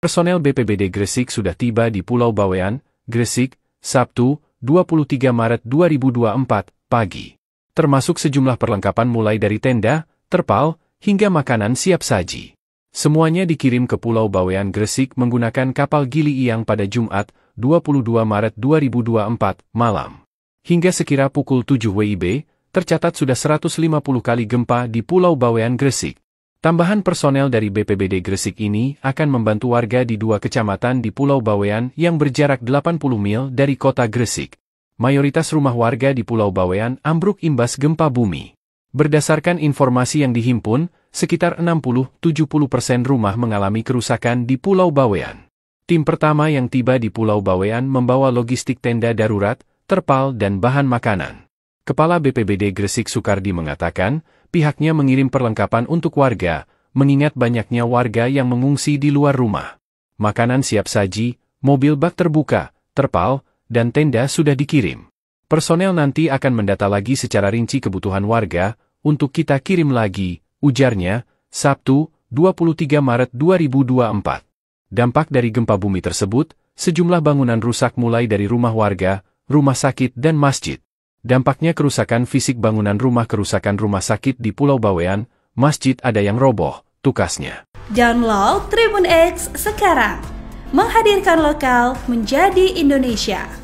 Personel BPBD Gresik sudah tiba di Pulau Bawean, Gresik, Sabtu, 23 Maret 2024, pagi. Termasuk sejumlah perlengkapan mulai dari tenda, terpal, hingga makanan siap saji. Semuanya dikirim ke Pulau Bawean Gresik menggunakan kapal Gili Iang pada Jumat, 22 Maret 2024, malam. Hingga sekira pukul 7 WIB, tercatat sudah 150 kali gempa di Pulau Bawean Gresik. Tambahan personel dari BPBD Gresik ini akan membantu warga di dua kecamatan di Pulau Bawean yang berjarak 80 mil dari kota Gresik. Mayoritas rumah warga di Pulau Bawean ambruk imbas gempa bumi. Berdasarkan informasi yang dihimpun, sekitar 60-70 persen rumah mengalami kerusakan di Pulau Bawean. Tim pertama yang tiba di Pulau Bawean membawa logistik tenda darurat, terpal dan bahan makanan. Kepala BPBD Gresik Sukardi mengatakan, pihaknya mengirim perlengkapan untuk warga, mengingat banyaknya warga yang mengungsi di luar rumah. Makanan siap saji, mobil bak terbuka, terpal, dan tenda sudah dikirim. Personel nanti akan mendata lagi secara rinci kebutuhan warga, untuk kita kirim lagi, ujarnya, Sabtu, 23 Maret 2024. Dampak dari gempa bumi tersebut, sejumlah bangunan rusak mulai dari rumah warga, rumah sakit dan masjid. Dampaknya kerusakan fisik bangunan rumah kerusakan rumah sakit di Pulau Bawean, masjid ada yang roboh, tukasnya. Download Tribun X sekarang. Menghadirkan lokal menjadi Indonesia.